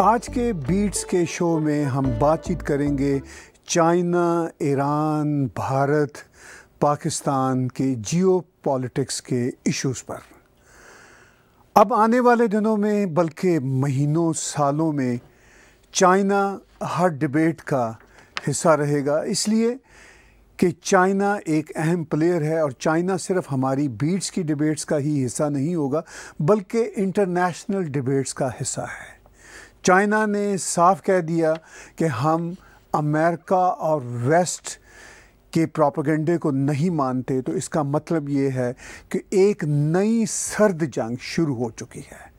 आज के बीट्स के शो में हम बातचीत करेंगे चाइना ईरान भारत पाकिस्तान के जियो पॉलिटिक्स के इश्यूज़ पर अब आने वाले दिनों में बल्कि महीनों सालों में चाइना हर डिबेट का हिस्सा रहेगा इसलिए कि चाइना एक अहम प्लेयर है और चाइना सिर्फ हमारी बीट्स की डिबेट्स का ही हिस्सा नहीं होगा बल्कि इंटरनेशनल डिबेट्स का हिस्सा है चाइना ने साफ कह दिया कि हम अमेरिका और वेस्ट के प्रोपागेंडे को नहीं मानते तो इसका मतलब ये है कि एक नई सर्द जंग शुरू हो चुकी है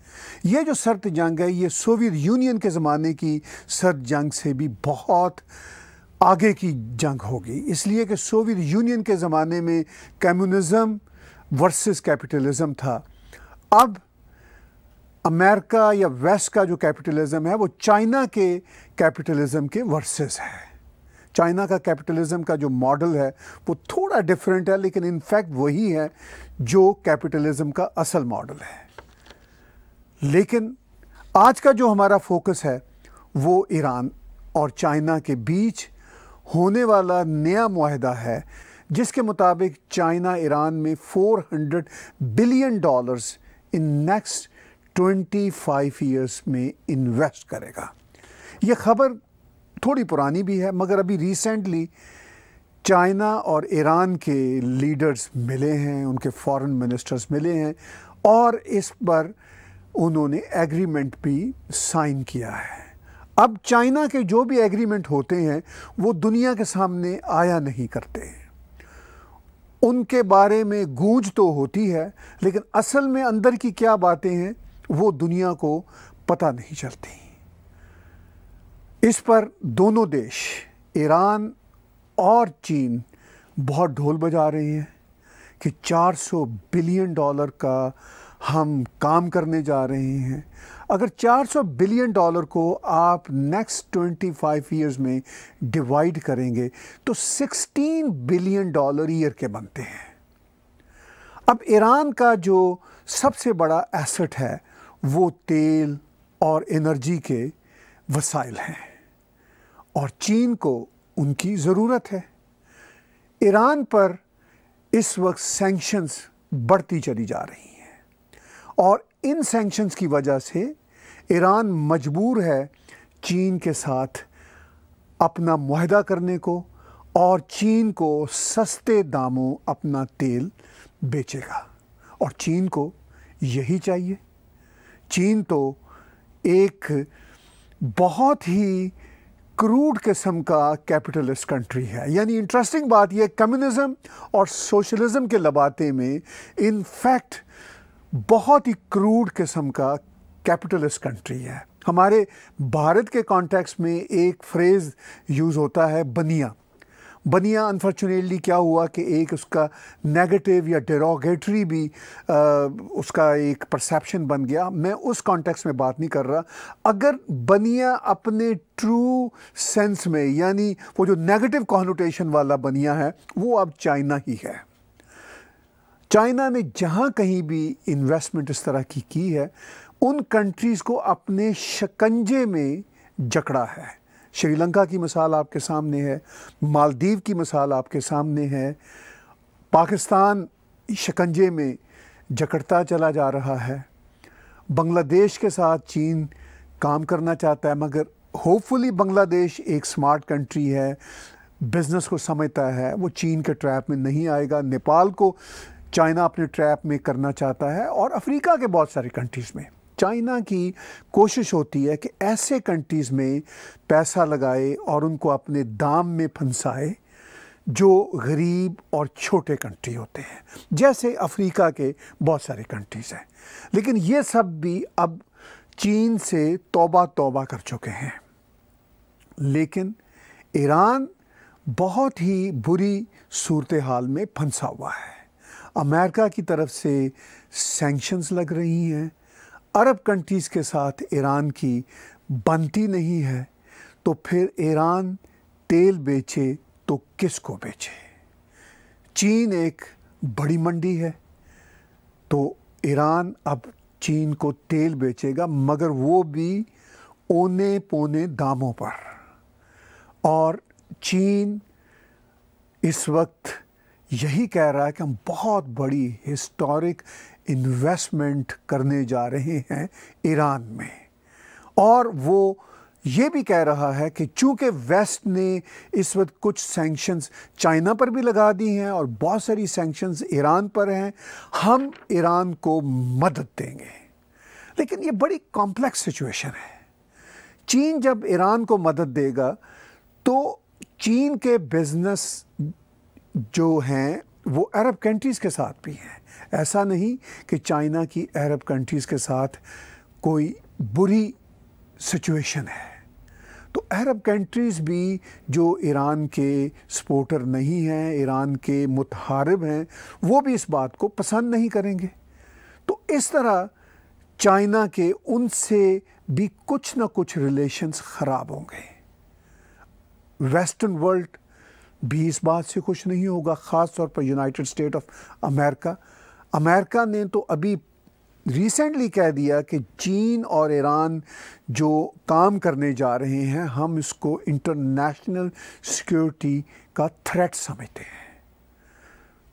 ये जो सर्द जंग है ये सोवियत यूनियन के ज़माने की सर्द जंग से भी बहुत आगे की जंग होगी इसलिए कि सोवियत यूनियन के ज़माने में कम्युनिज़म वर्सेस कैपिटलिज़्म था अब अमेरिका या वेस्ट का जो कैपिटलिज्म है वो चाइना के कैपिटलिज़म के वर्सेस है चाइना का कैपिटलिज़म का जो मॉडल है वो थोड़ा डिफरेंट है लेकिन इनफैक्ट वही है जो कैपिटलिज्म का असल मॉडल है लेकिन आज का जो हमारा फोकस है वो ईरान और चाइना के बीच होने वाला नया माहदा है जिसके मुताबिक चाइना ईरान में 400 billion dollars in next 25 years में इन्वेस्ट करेगा ये खबर थोड़ी पुरानी भी है मगर अभी रिसेंटली चाइना और ईरान के लीडर्स मिले हैं उनके फॉरेन मिनिस्टर्स मिले हैं और इस पर उन्होंने एग्रीमेंट भी साइन किया है अब चाइना के जो भी एग्रीमेंट होते हैं वो दुनिया के सामने आया नहीं करते हैं उनके बारे में गूंज तो होती है लेकिन असल में अंदर की क्या बातें हैं वो दुनिया को पता नहीं चलती इस पर दोनों देश ईरान और चीन बहुत ढोल बजा रहे हैं कि 400 बिलियन डॉलर का हम काम करने जा रहे हैं अगर 400 बिलियन डॉलर को आप नेक्स्ट 25 ईयर्स में डिवाइड करेंगे तो 16 बिलियन डॉलर ईयर के बनते हैं अब ईरान का जो सबसे बड़ा एसेट है वो तेल और एनर्जी के वसाइल हैं और चीन को उनकी ज़रूरत है ईरान पर इस वक्त सेंक्शंस बढ़ती चली जा रही हैं और इन सेंक्शंस की वजह से ईरान मजबूर है चीन के साथ अपना माहदा करने को और चीन को सस्ते दामों अपना तेल बेचेगा और चीन को यही चाहिए चीन तो एक बहुत ही क्रूड किस्म का कैपिटलिस्ट कंट्री है यानी इंटरेस्टिंग बात यह कम्युनिज्म और सोशलिज्म के लबाते में इनफैक्ट बहुत ही क्रूड किस्म का कैपिटलिस्ट कंट्री है हमारे भारत के कॉन्टेक्स्ट में एक फ्रेज़ यूज़ होता है बनिया बनिया अनफॉर्चुनेटली क्या हुआ कि एक उसका नेगेटिव या डेरोगेटरी भी आ, उसका एक परसेप्शन बन गया मैं उस कॉन्टेक्स्ट में बात नहीं कर रहा अगर बनिया अपने ट्रू सेंस में यानी वो जो नेगेटिव कॉन्टेशन वाला बनिया है वो अब चाइना ही है चाइना ने जहाँ कहीं भी इन्वेस्टमेंट इस तरह की की है उन कंट्रीज़ को अपने शकंजे में जकड़ा है श्रीलंका की मिसाल आपके सामने है मालदीव की मिसाल आपके सामने है पाकिस्तान शकंजे में जकड़ता चला जा रहा है बांग्लादेश के साथ चीन काम करना चाहता है मगर होपफुली बांग्लादेश एक स्मार्ट कंट्री है बिज़नेस को समझता है वो चीन के ट्रैप में नहीं आएगा नेपाल को चाइना अपने ट्रैप में करना चाहता है और अफ्रीका के बहुत सारे कंट्रीज़ में चाइना की कोशिश होती है कि ऐसे कंट्रीज़ में पैसा लगाए और उनको अपने दाम में फंसाए जो गरीब और छोटे कंट्री होते हैं जैसे अफ्रीका के बहुत सारे कंट्रीज़ हैं लेकिन ये सब भी अब चीन से तौबा तौबा कर चुके हैं लेकिन ईरान बहुत ही बुरी सूरत हाल में फंसा हुआ है अमेरिका की तरफ से सेंक्शंस लग रही हैं अरब कंट्रीज़ के साथ ईरान की बनती नहीं है तो फिर ईरान तेल बेचे तो किस को बेचे चीन एक बड़ी मंडी है तो ईरान अब चीन को तेल बेचेगा मगर वो भी ओने पोने दामों पर और चीन इस वक्त यही कह रहा है कि हम बहुत बड़ी हिस्टोरिक इन्वेस्टमेंट करने जा रहे हैं ईरान में और वो ये भी कह रहा है कि चूंकि वेस्ट ने इस वक्त कुछ सैंक्शंस चाइना पर भी लगा दी हैं और बहुत सारी सैंक्शंस ईरान पर हैं हम ईरान को मदद देंगे लेकिन ये बड़ी कॉम्प्लेक्स सिचुएशन है चीन जब ईरान को मदद देगा तो चीन के बिज़नेस जो हैं वो अरब कंट्रीज़ के साथ भी हैं ऐसा नहीं कि चाइना की अरब कंट्रीज़ के साथ कोई बुरी सिचुएशन है तो अरब कंट्रीज़ भी जो ईरान के सपोर्टर नहीं हैं ईरान के मुतहारब हैं वो भी इस बात को पसंद नहीं करेंगे तो इस तरह चाइना के उनसे भी कुछ ना कुछ रिलेशंस ख़राब होंगे वेस्टर्न वर्ल्ड भी इस बात से खुश नहीं होगा ख़ास तौर पर United State of America America ने तो अभी रिसेंटली कह दिया कि चीन और ईरान जो काम करने जा रहे हैं हम इसको इंटरनेशनल सिक्योरिटी का थ्रेट समझते हैं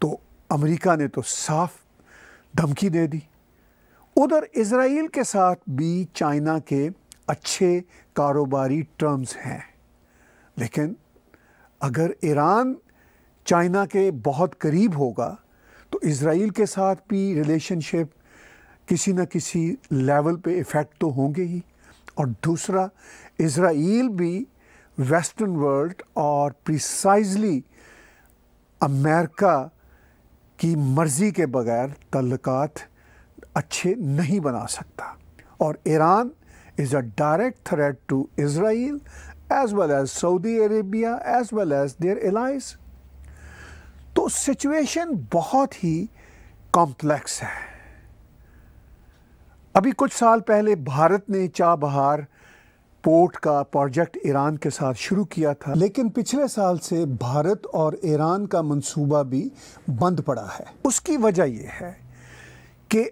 तो अमेरिका ने तो साफ धमकी दे दी उधर इसराइल के साथ भी चाइना के अच्छे कारोबारी टर्म्स हैं लेकिन अगर ईरान चाइना के बहुत करीब होगा तो इसराइल के साथ भी रिलेशनशिप किसी न किसी लेवल पे इफ़ेक्ट तो होंगे ही और दूसरा इसराइल भी वेस्टर्न वर्ल्ड और प्रिसाइजली अमेरिका की मर्ज़ी के बगैर तल्लक अच्छे नहीं बना सकता और Iran is a direct threat to Israel as well as Saudi Arabia, as well as their allies. तो सिचुएशन बहुत ही कॉम्प्लेक्स है अभी कुछ साल पहले भारत ने चाबहार पोर्ट का प्रोजेक्ट ईरान के साथ शुरू किया था लेकिन पिछले साल से भारत और ईरान का मंसूबा भी बंद पड़ा है उसकी वजह यह है कि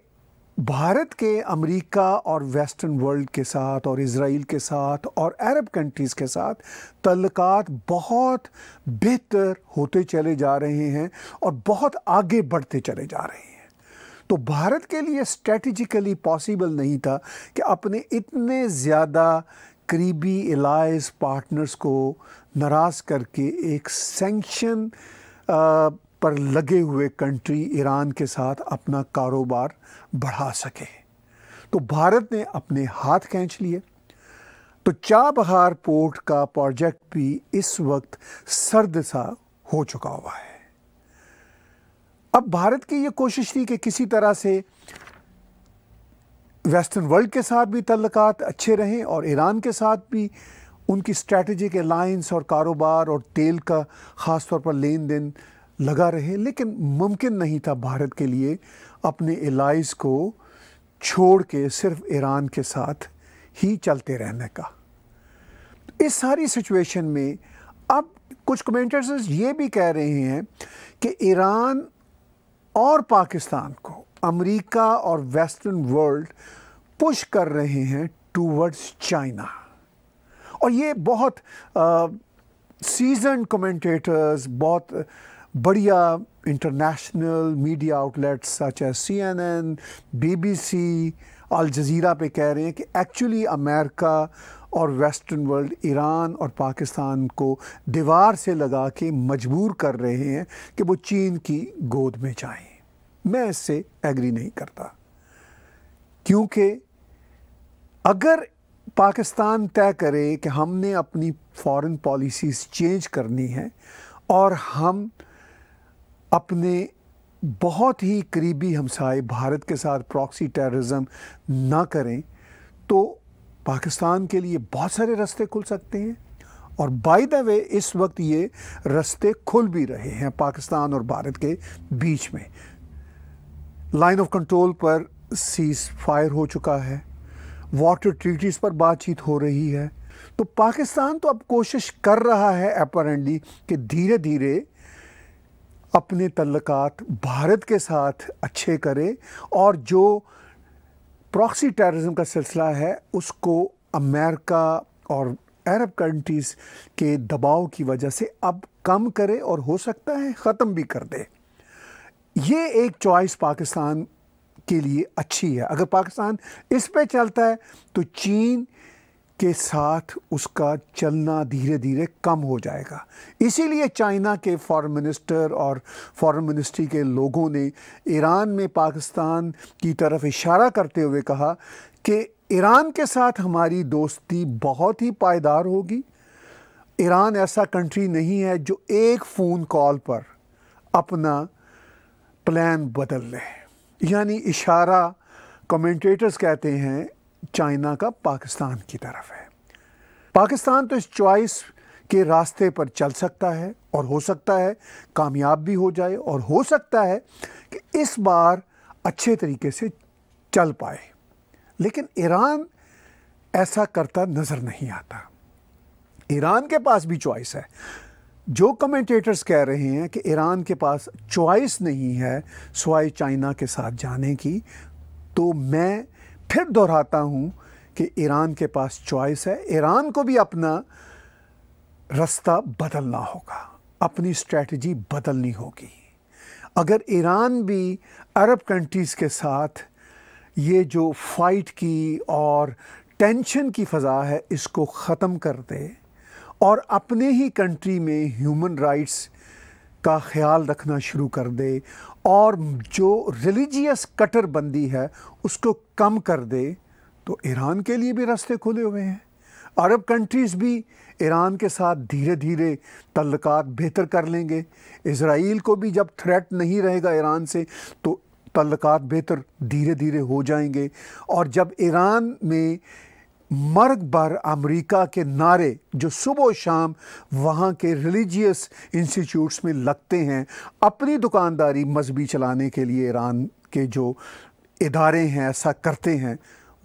भारत के अमेरिका और वेस्टर्न वर्ल्ड के साथ और इसराइल के साथ और अरब कंट्रीज़ के साथ तल्लक बहुत बेहतर होते चले जा रहे हैं और बहुत आगे बढ़ते चले जा रहे हैं तो भारत के लिए स्ट्रेटिकली पॉसिबल नहीं था कि अपने इतने ज़्यादा करीबी एलाइज पार्टनर्स को नाराज़ करके एक सेंक्शन पर लगे हुए कंट्री ईरान के साथ अपना कारोबार बढ़ा सके तो भारत ने अपने हाथ खींच लिए तो चाबहार पोर्ट का प्रोजेक्ट भी इस वक्त सर्द सा हो चुका हुआ है अब भारत की यह कोशिश थी कि किसी तरह से वेस्टर्न वर्ल्ड के साथ भी तल्लक़ात अच्छे रहें और ईरान के साथ भी उनकी स्ट्रेटजिक अलाइंस और कारोबार और तेल का ख़ास तौर पर लेन देन लगा रहे लेकिन मुमकिन नहीं था भारत के लिए अपने एलाइज को छोड़ के सिर्फ ईरान के साथ ही चलते रहने का इस सारी सिचुएशन में अब कुछ कमेंटर्स ये भी कह रहे हैं कि ईरान और पाकिस्तान को अमेरिका और वेस्टर्न वर्ल्ड पुश कर रहे हैं टूवर्ड्स चाइना और ये बहुत सीजन कमेंटेटर्स बहुत बढ़िया इंटरनेशनल मीडिया आउटलेट्स सच है C N N B B C Al Jazeera पे कह रहे हैं कि एक्चुअली अमेरिका और वेस्टर्न वर्ल्ड ईरान और पाकिस्तान को दीवार से लगा के मजबूर कर रहे हैं कि वो चीन की गोद में जाएं मैं इससे एग्री नहीं करता क्योंकि अगर पाकिस्तान तय करे कि हमने अपनी फॉरेन पॉलिसीज़ चेंज करनी है और हम अपने बहुत ही करीबी हमसाए भारत के साथ प्रॉक्सी टेररिज्म ना करें तो पाकिस्तान के लिए बहुत सारे रास्ते खुल सकते हैं और बाय द वे इस वक्त ये रास्ते खुल भी रहे हैं पाकिस्तान और भारत के बीच में लाइन ऑफ कंट्रोल पर सीज फायर हो चुका है वाटर ट्रीटीज़ पर बातचीत हो रही है तो पाकिस्तान तो अब कोशिश कर रहा है अपरेंटली कि धीरे धीरे अपने तल्लक़ात भारत के साथ अच्छे करें और जो प्रॉक्सी टेररिज्म का सिलसिला है उसको अमेरिका और अरब कंट्रीज़ के दबाव की वजह से अब कम करे और हो सकता है ख़त्म भी कर दे ये एक चॉइस पाकिस्तान के लिए अच्छी है अगर पाकिस्तान इस पे चलता है तो चीन के साथ उसका चलना धीरे धीरे कम हो जाएगा इसीलिए चाइना के फॉरेन मिनिस्टर और फॉरेन मिनिस्ट्री के लोगों ने ईरान में पाकिस्तान की तरफ इशारा करते हुए कहा कि ईरान के साथ हमारी दोस्ती बहुत ही पायदार होगी ईरान ऐसा कंट्री नहीं है जो एक फ़ोन कॉल पर अपना प्लान बदल ले यानी इशारा कमेंटेटर्स कहते हैं चाइना का पाकिस्तान की तरफ है पाकिस्तान तो इस चॉइस के रास्ते पर चल सकता है और हो सकता है कामयाब भी हो जाए और हो सकता है कि इस बार अच्छे तरीके से चल पाए लेकिन ईरान ऐसा करता नज़र नहीं आता ईरान के पास भी चॉइस है जो कमेंटेटर्स कह रहे हैं कि ईरान के पास चॉइस नहीं है सवाए चाइना के साथ जाने की तो मैं फिर दोहराता हूं कि ईरान के पास चॉइस है ईरान को भी अपना रास्ता बदलना होगा अपनी स्ट्रेटजी बदलनी होगी अगर ईरान भी अरब कंट्रीज़ के साथ ये जो फाइट की और टेंशन की फ़ज़ा है इसको ख़त्म कर दे और अपने ही कंट्री में ह्यूमन राइट्स का ख्याल रखना शुरू कर दे और जो रिलीजियस कट्टरबंदी है उसको कम कर दे तो ईरान के लिए भी रास्ते खुले हुए हैं अरब कंट्रीज़ भी ईरान के साथ धीरे धीरे तल्लक बेहतर कर लेंगे इसराइल को भी जब थ्रेट नहीं रहेगा ईरान से तो तल्लक बेहतर धीरे धीरे हो जाएंगे और जब ईरान में मर्ग भर अमरीका के नारे जो सुबह शाम वहाँ के रिलीजियस इंस्टीट्यूट्स में लगते हैं अपनी दुकानदारी मजहबी चलाने के लिए ईरान के जो इदारे हैं ऐसा करते हैं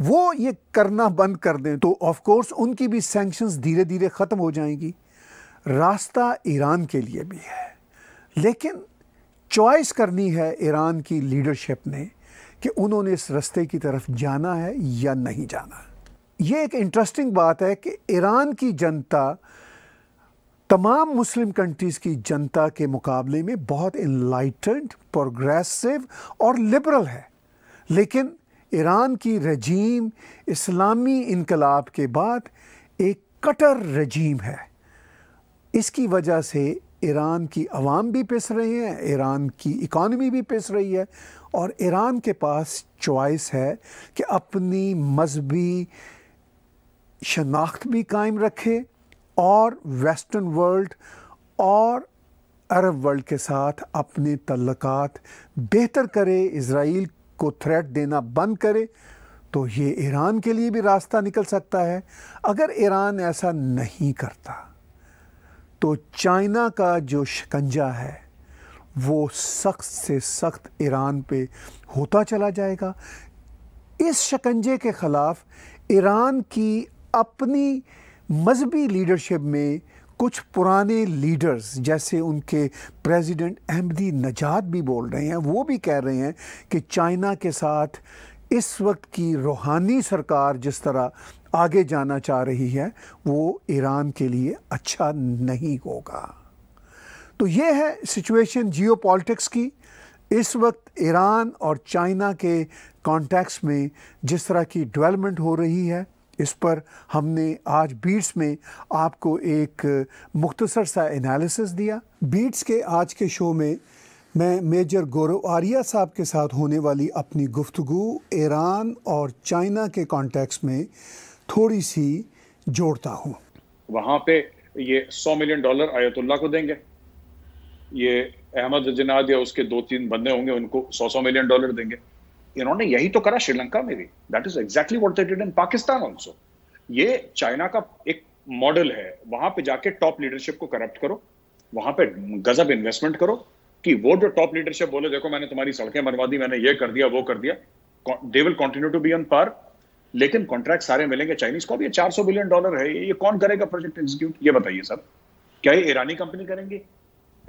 वो ये करना बंद कर दें तो ऑफ कोर्स उनकी भी सैंक्शंस धीरे धीरे ख़त्म हो जाएंगी रास्ता ईरान के लिए भी है लेकिन चॉइस करनी है ईरान की लीडरशिप ने कि उन्होंने इस रास्ते की तरफ जाना है या नहीं जाना है ये एक इंटरेस्टिंग बात है कि ईरान की जनता तमाम मुस्लिम कंट्रीज़ की जनता के मुकाबले में बहुत इनलाइटेंड प्रोग्रेसिव और लिबरल है लेकिन ईरान की रजीम इस्लामी इनकलाब के बाद एक कटर रजीम है इसकी वजह से ईरान की आवाम भी पिस रही हैं ईरान की इकॉनमी भी पिस रही है और ईरान के पास चॉइस है कि अपनी मजहबी शनाख्त भी कायम रखे और वेस्टर्न वर्ल्ड और अरब वर्ल्ड के साथ अपने तल्लक़ बेहतर करे इसराइल को थ्रेट देना बंद करे तो ये ईरान के लिए भी रास्ता निकल सकता है अगर ईरान ऐसा नहीं करता तो चाइना का जो शिकंजा है वो सख्त से सख्त ईरान पे होता चला जाएगा इस शिकंजे के ख़िलाफ़ ईरान की अपनी मजहबी लीडरशिप में कुछ पुराने लीडर्स जैसे उनके प्रेसिडेंट अहमदी नजात भी बोल रहे हैं वो भी कह रहे हैं कि चाइना के साथ इस वक्त की रूहानी सरकार जिस तरह आगे जाना चाह रही है वो ईरान के लिए अच्छा नहीं होगा तो ये है सिचुएशन जियोपॉलिटिक्स की इस वक्त ईरान और चाइना के कॉन्टैक्ट्स में जिस तरह की डेवलपमेंट हो रही है इस पर हमने आज बीट्स में आपको एक मुख्तसर सा एनालिसिस दिया बीट्स के आज के शो में मैं मेजर गौरव आर्या साहब के साथ होने वाली अपनी गुफ्तु ईरान और चाइना के कॉन्टेक्स्ट में थोड़ी सी जोड़ता हूँ वहाँ पे ये सौ मिलियन डॉलर आयतुल्ला को देंगे ये अहमद जनाद या उसके दो तीन बंदे होंगे उनको सौ सौ मिलियन डॉलर देंगे इन्होंने यही तो करा श्रीलंका में भी that is exactly what they did in Pakistan also ये चाइना का एक मॉडल है वहां पे जाके टॉप लीडरशिप को करप्ट करो वहां पे गजब इन्वेस्टमेंट करो कि वो जो टॉप लीडरशिप बोले देखो मैंने तुम्हारी सड़कें बनवा दी मैंने ये कर दिया वो कर दिया they will continue to be on par लेकिन कॉन्ट्रैक्ट सारे मिलेंगे चाइनीज को अब चार सौ बिलियन डॉलर है ये कौन करेगा प्रोजेक्ट एग्जीक्यूट ये बताइए सर क्या ये ईरानी कंपनी करेंगे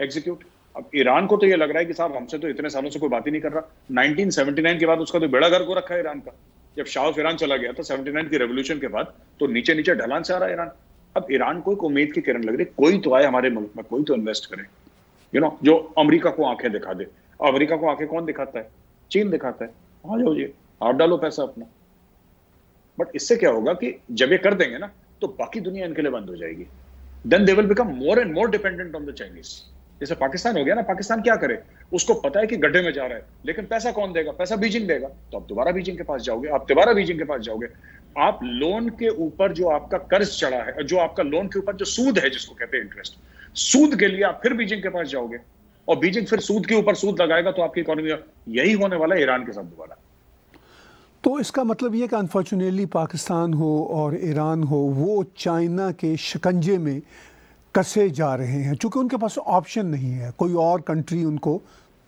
एग्जीक्यूट अब ईरान को तो ये लग रहा है कि साहब हमसे तो इतने सालों से कोई बात ही नहीं कर रहा 1979 के बाद उसका तो बेड़ा घर को रखा है ईरान का जब शाह ईरान चला गया था 79 की रेवोल्यूशन के बाद तो नीचे नीचे ढलान से आ रहा है ईरान अब ईरान को एक उम्मीद की किरण लग रही कोई तो आए हमारे मुल्क में कोई तो इन्वेस्ट करे यू नो जो अमरीका को आंखें दिखा दे अमरीका को आंखें कौन दिखाता है चीन दिखाता है वहां जाओ जी आप डालो पैसा अपना बट इससे क्या होगा कि जब ये कर देंगे ना तो बाकी दुनिया इनके लिए बंद हो जाएगी then they will become more and more dependent on the Chinese जैसे पाकिस्तान हो गया ना पाकिस्तान क्या करे उसको पता है कि गड्ढे में जा रहा है लेकिन पैसा कौन देगा पैसा बीजिंग देगा तो आप दोबारा बीजिंग के पास जाओगे आप दोबारा बीजिंग के पास जाओगे आप लोन के ऊपर जो आपका कर्ज चढ़ा है जो आपका लोन के ऊपर जो सूद है जिसको कहते हैं इंटरेस्ट सूद के लिए आप फिर बीजिंग के पास जाओगे और बीजिंग फिर सूद के ऊपर सूद लगाएगा तो आपकी इकोनॉमी यही होने वाला है ईरान के साथ दोबारा तो इसका मतलब ये कि अनफॉर्चुनेटली पाकिस्तान हो और ईरान हो वो चाइना के शिकंजे में कसे जा रहे हैं चूँकि उनके पास ऑप्शन नहीं है कोई और कंट्री उनको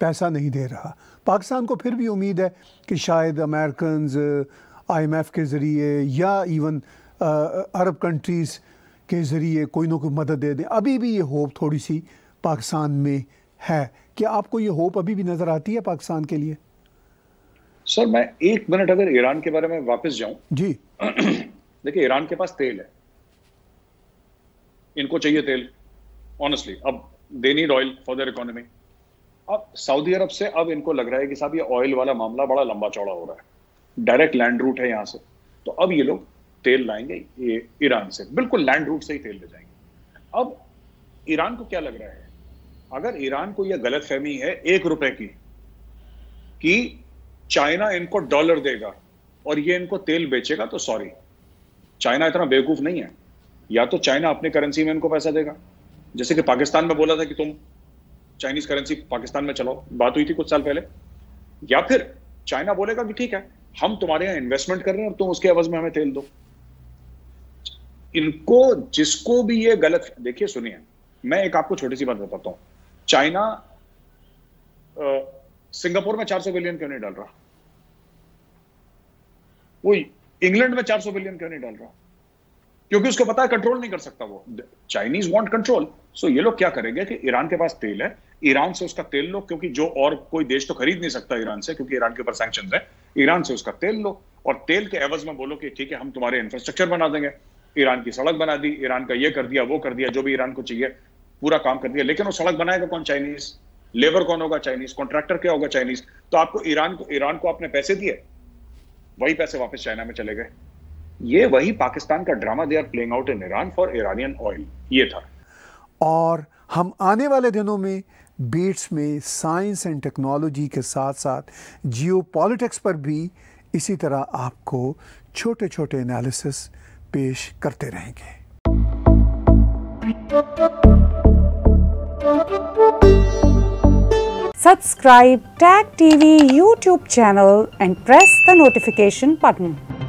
पैसा नहीं दे रहा पाकिस्तान को फिर भी उम्मीद है कि शायद अमेरिकन आईएमएफ uh, के ज़रिए या इवन uh, अरब कंट्रीज़ के ज़रिए कोई ना कोई मदद दे दें अभी भी ये होप थोड़ी सी पाकिस्तान में है क्या आपको ये होप अभी भी नज़र आती है पाकिस्तान के लिए सर मैं एक मिनट अगर ईरान के बारे में वापस जाऊं जी देखिए ईरान के पास तेल है इनको चाहिए तेल ऑनेस्टली अब they need oil for their economy अब सऊदी अरब से अब इनको लग रहा है कि साहब ये ऑयल वाला मामला बड़ा लंबा चौड़ा हो रहा है डायरेक्ट लैंड रूट है यहाँ से तो अब ये लोग तेल लाएंगे ये ईरान से बिल्कुल लैंड रूट से ही तेल ले जाएंगे अब ईरान को क्या लग रहा है अगर ईरान को यह गलत फहमी है एक रुपए की कि चाइना इनको डॉलर देगा और ये इनको तेल बेचेगा तो सॉरी चाइना इतना बेवकूफ नहीं है या तो चाइना अपने करेंसी में इनको पैसा देगा जैसे कि पाकिस्तान में बोला था कि तुम चाइनीज करेंसी पाकिस्तान में चलाओ बात हुई थी कुछ साल पहले या फिर चाइना बोलेगा कि ठीक है हम तुम्हारे यहाँ इन्वेस्टमेंट कर रहे हैं और तुम उसके एवज में हमें तेल दो इनको जिसको भी ये गलत देखिए सुनिए मैं एक आपको छोटी सी बात बताता हूँ चाइना सिंगापुर में 400 बिलियन क्यों नहीं डाल रहा वो इंग्लैंड में 400 बिलियन क्यों नहीं डाल रहा क्योंकि उसको पता है कंट्रोल नहीं कर सकता वो चाइनीज वांट कंट्रोल सो ये लोग क्या करेंगे कि ईरान के पास तेल है ईरान से उसका तेल लो क्योंकि जो और कोई देश तो खरीद नहीं सकता ईरान से क्योंकि ईरान के ऊपर सैंक्शन है ईरान से उसका तेल लो और तेल के एवज में बोलो कि ठीक है हम तुम्हारे इंफ्रास्ट्रक्चर बना देंगे ईरान की सड़क बना दी ईरान का ये कर दिया वो कर दिया जो भी ईरान को चाहिए पूरा काम कर दिया लेकिन वो सड़क बनाएगा कौन चाइनीज लेबर कौन होगा चाइनीज कॉन्ट्रैक्टर क्या होगा चाइनीज तो आपको ईरान को ईरान को आपने पैसे दिए वही पैसे वापस चाइना में चले गए ये वही पाकिस्तान का drama they are playing out in Iran for Iranian oil ये था और हम आने वाले दिनों में बीट्स में साइंस एंड टेक्नोलॉजी के साथ साथ जियो पर भी इसी तरह आपको छोटे छोटे एनालिसिस पेश करते रहेंगे subscribe tag TV YouTube channel and press the notification button